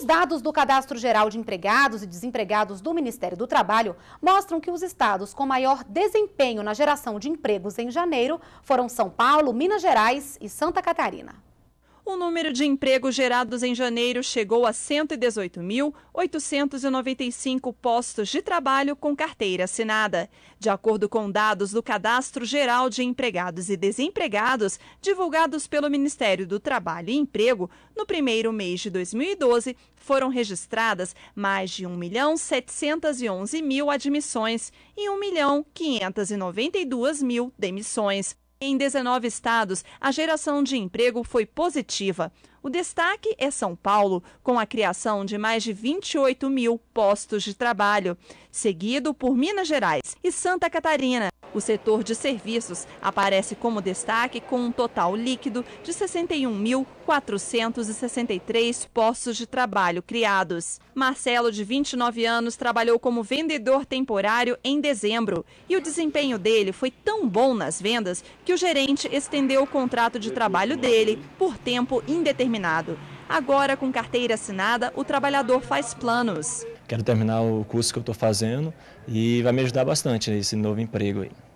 Os dados do Cadastro Geral de Empregados e Desempregados do Ministério do Trabalho mostram que os estados com maior desempenho na geração de empregos em janeiro foram São Paulo, Minas Gerais e Santa Catarina. O número de empregos gerados em janeiro chegou a 118.895 postos de trabalho com carteira assinada. De acordo com dados do Cadastro Geral de Empregados e Desempregados, divulgados pelo Ministério do Trabalho e Emprego, no primeiro mês de 2012, foram registradas mais de 1.711.000 admissões e 1.592.000 demissões. Em 19 estados, a geração de emprego foi positiva. O destaque é São Paulo, com a criação de mais de 28 mil postos de trabalho, seguido por Minas Gerais e Santa Catarina. O setor de serviços aparece como destaque com um total líquido de 61.463 postos de trabalho criados. Marcelo, de 29 anos, trabalhou como vendedor temporário em dezembro e o desempenho dele foi tão bom nas vendas que o gerente estendeu o contrato de trabalho dele por tempo indeterminado terminado. Agora, com carteira assinada, o trabalhador faz planos. Quero terminar o curso que eu estou fazendo e vai me ajudar bastante nesse novo emprego aí.